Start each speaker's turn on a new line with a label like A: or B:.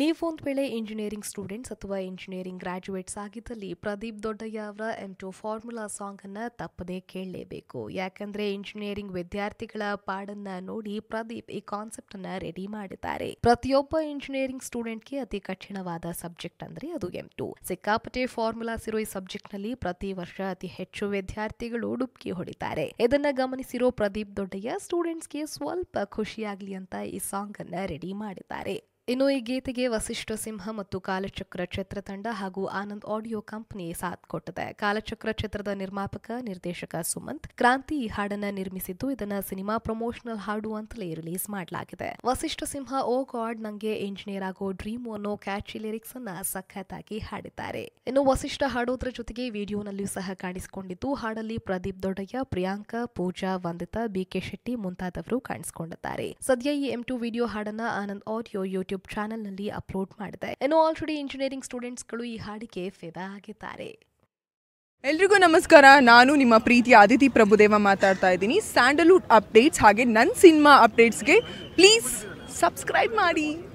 A: ನೀವೊಂದು ವೇಳೆ engineering students ಅಥವಾ ಇಂಜಿನಿಯರಿಂಗ್ ಗ್ರಾಜ್ಯುಯೇಟ್ಸ್ ಆಗಿದ್ದಲ್ಲಿ ಪ್ರದೀಪ್ ದೊಡ್ಡಯ್ಯ ಅವರ ಎಂ ಟು ಫಾರ್ಮುಲಾ ಸಾಂಗನ್ನು ತಪ್ಪದೇ ಕೇಳಲೇಬೇಕು ಯಾಕಂದ್ರೆ ಇಂಜಿನಿಯರಿಂಗ್ ವಿದ್ಯಾರ್ಥಿಗಳ ಪಾಡನ್ನ ನೋಡಿ ಪ್ರದೀಪ್ ಈ ಕಾನ್ಸೆಪ್ಟ್ ಅನ್ನ ರೆಡಿ ಮಾಡಿದ್ದಾರೆ ಪ್ರತಿಯೊಬ್ಬ ಇಂಜಿನಿಯರಿಂಗ್ ಸ್ಟೂಡೆಂಟ್ಗೆ ಅತಿ ಕಠಿಣವಾದ ಸಬ್ಜೆಕ್ಟ್ ಅಂದ್ರೆ ಅದು ಎಂ ಟು ಸಿಕ್ಕಾಪಟ್ಟೆ ಫಾರ್ಮುಲಾಸ್ ಇರೋ ಈ ಸಬ್ಜೆಕ್ಟ್ ನಲ್ಲಿ ಪ್ರತಿ ವರ್ಷ ಅತಿ ಹೆಚ್ಚು ವಿದ್ಯಾರ್ಥಿಗಳು ಡುಬ್ಕಿ ಹೊಡಿತಾರೆ ಇದನ್ನ ಗಮನಿಸಿರೋ ಪ್ರದೀಪ್ ದೊಡ್ಡಯ್ಯ ಸ್ಟೂಡೆಂಟ್ಸ್ಗೆ ಸ್ವಲ್ಪ ಖುಷಿಯಾಗ್ಲಿ ಅಂತ ಈ ಸಾಂಗ್ ಅನ್ನ ರೆಡಿ ಮಾಡಿದ್ದಾರೆ ಇನ್ನು ಈ ಗೀತೆಗೆ ವಸಿಷ್ಠ ಸಿಂಹ ಮತ್ತು ಕಾಲಚಕ್ರ ಚಿತ್ರತಂಡ ಹಾಗೂ ಆನಂದ್ ಆಡಿಯೋ ಕಂಪನಿ ಸಾಥ್ ಕೊಟ್ಟಿದೆ ಕಾಲಚಕ್ರ ಚಿತ್ರದ ನಿರ್ಮಾಪಕ ನಿರ್ದೇಶಕ ಸುಮಂತ್ ಕ್ರಾಂತಿ ಈ ಹಾಡನ್ನ ನಿರ್ಮಿಸಿದ್ದು ಇದನ್ನ ಸಿನಿಮಾ ಪ್ರಮೋಷನಲ್ ಹಾಡು ಅಂತಲೇ ರಿಲೀಸ್ ಮಾಡಲಾಗಿದೆ ವಸಿಷ್ಠ ಸಿಂಹ ಓ ಗಾಡ್ ನಂಗೆ ಇಂಜಿನಿಯರ್ ಆಗೋ ಡ್ರೀಮ್ ಅನ್ನೋ ಕ್ಯಾಚಿ ಲಿರಿಕ್ಸ್ ಅನ್ನ ಸಖತ್ತಾಗಿ ಹಾಡಿದ್ದಾರೆ ಇನ್ನು ವಸಿಷ್ಠ ಹಾಡೋದ್ರ ಜೊತೆಗೆ ವಿಡಿಯೋನಲ್ಲೂ ಸಹ ಕಾಣಿಸಿಕೊಂಡಿದ್ದು ಹಾಡಲ್ಲಿ ಪ್ರದೀಪ್ ದೊಡ್ಡಯ್ಯ ಪ್ರಿಯಾಂಕಾ ಪೂಜಾ ವಂದಿತಾ ಬಿಕೆ ಶೆಟ್ಟಿ ಮುಂತಾದವರು ಕಾಣಿಸಿಕೊಂಡಿದ್ದಾರೆ ಸದ್ಯ ಈ ಎಂ ಟು ವಿಡಿಯೋ ಹಾಡನ್ನ ಆನಂದ್ ಆಡಿಯೋ ಯೂಟ್ಯೂಬ್ ಯೂಟ್ಯೂಬ್ ಚಾನಲ್ನಲ್ಲಿ ಅಪ್ಲೋಡ್ ಮಾಡಿದೆ ಇನ್ನು ಆಲ್ರೆಡಿ ಇಂಜಿನಿಯರಿಂಗ್ ಸ್ಟೂಡೆಂಟ್ಸ್ಗಳು ಈ ಹಾಡಿಗೆ ಫೇವ ಆಗಿದ್ದಾರೆ
B: ಎಲ್ರಿಗೂ ನಮಸ್ಕಾರ ನಾನು ನಿಮ್ಮ ಪ್ರೀತಿ ಆದಿತಿ ಪ್ರಭುದೇವ ಮಾತಾಡ್ತಾ ಇದ್ದೀನಿ ಸ್ಯಾಂಡಲ್ವುಡ್ ಅಪ್ಡೇಟ್ಸ್ ಹಾಗೆ ನನ್ನ ಸಿನಿಮಾ ಅಪ್ಡೇಟ್ಸ್ಗೆ ಪ್ಲೀಸ್ ಸಬ್ಸ್ಕ್ರೈಬ್ ಮಾಡಿ